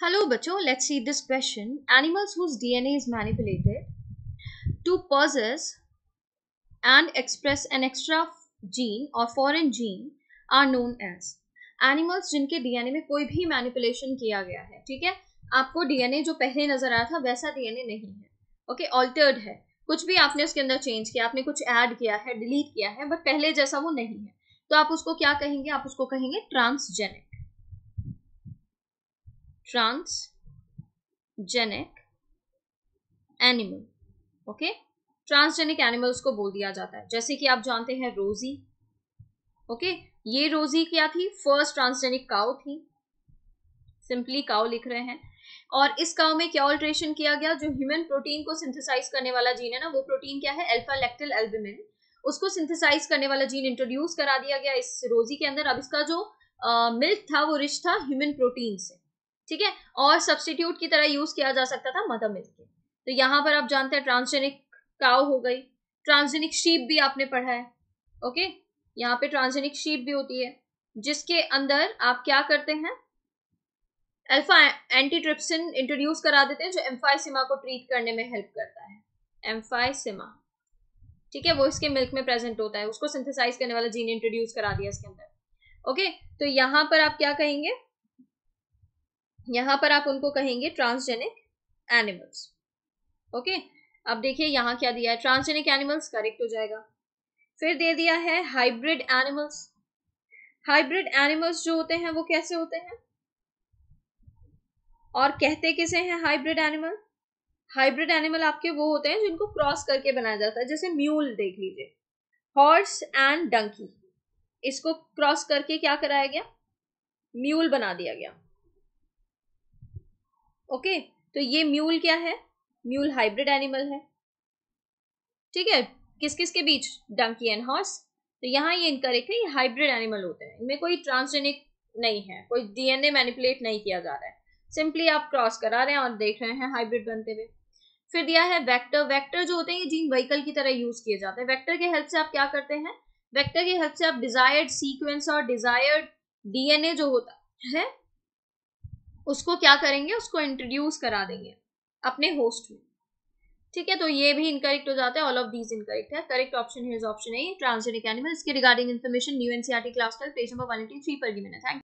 Hello, bacho. Let's see this question. Animals whose DNA is manipulated to possess and express an extra gene or foreign gene are known as animals जिनके DNA में कोई भी manipulation किया गया है ठीक है आपको DNA जो पहले नजर आया था वैसा DNA नहीं है ओके okay, ऑल्टर्ड है कुछ भी आपने उसके अंदर चेंज किया आपने कुछ ऐड किया है डिलीट किया है बट पहले जैसा वो नहीं है तो आप उसको क्या कहेंगे आप उसको कहेंगे transgenic transgenic animal okay transgenic animals को बोल दिया जाता है जैसे कि आप जानते हैं रोजी ओके okay? ये रोजी क्या थी फर्स्ट ट्रांसजेनिक काउ थी सिंपली काउ लिख रहे हैं और इस काउ में क्या ऑल्ट्रेशन किया गया जो ह्यूमन प्रोटीन को सिंथेसाइज करने वाला जीन है ना वो प्रोटीन क्या है अल्फा लेक्टल एल्बुमिन उसको सिंथेसाइज करने वाला जीन इंट्रोड्यूस करा दिया गया इस रोजी के अंदर अब इसका जो मिल्क था वो रिच था ह्यूमन प्रोटीन से ठीक है और सब्सटीट्यूट की तरह यूज किया जा सकता था मदर मिल्क के तो यहाँ पर आप जानते हैं ट्रांसजेनिक काउ हो गई ट्रांसजेनिक शीप भी आपने पढ़ा है ओके यहाँ पे ट्रांसजेनिक शीप भी होती है जिसके अंदर आप क्या करते हैं अल्फा एंटीट्रिप्सिन इंट्रोड्यूस करा देते हैं जो एम्फाइसिमा को ट्रीट करने में हेल्प करता है एम्फाइसिमा ठीक है वो इसके मिल्क में प्रेजेंट होता है उसको सिंथेसाइज करने वाला जीन इंट्रोड्यूस करा दिया इसके अंदर ओके तो यहाँ पर आप क्या कहेंगे यहाँ पर आप उनको कहेंगे ट्रांसजेनिक एनिमल्स ओके अब देखिए यहाँ क्या दिया है ट्रांसजेनिक एनिमल्स करेक्ट हो जाएगा फिर दे दिया है हाइब्रिड एनिमल्स हाइब्रिड एनिमल्स जो होते हैं वो कैसे होते हैं और कहते किसे हैं हाइब्रिड एनिमल हाइब्रिड एनिमल आपके वो होते हैं जिनको क्रॉस करके बनाया जाता है जैसे म्यूल देख लीजिए हॉर्स एंड डंकी इसको क्रॉस करके क्या कराया गया म्यूल बना दिया गया ओके तो ये म्यूल क्या है म्यूल हाइब्रिड एनिमल है ठीक है किस किस के बीच डंकी एंड हॉर्स तो यहाँ ये इनका है ये हाइब्रिड एनिमल होते हैं इनमें कोई ट्रांसजेनिक नहीं है कोई डीएनए मैनिपुलेट नहीं किया जा रहा है सिंपली आप क्रॉस करा रहे हैं और देख रहे हैं हाइब्रिड बनते हुए फिर दिया है वेक्टर वेक्टर जो होते हैं ये जीन वहीकल की तरह यूज किए जाते हैं वेक्टर के हेल्प से आप क्या करते हैं वेक्टर के हेल्प से आप डिजायर्ड सीक्वेंस और डिजायर्ड डीएनए जो होता है उसको क्या करेंगे उसको इंट्रोड्यूस करा देंगे अपने होस्ट में ठीक है तो ये भी इनकरेक्ट हो जाता है ऑल ऑफ दीज इनकरेक्ट है correct option option A transgenic animals इसके regarding information new NCERT class twelve page number one eighty three पर भी मैंने थैंक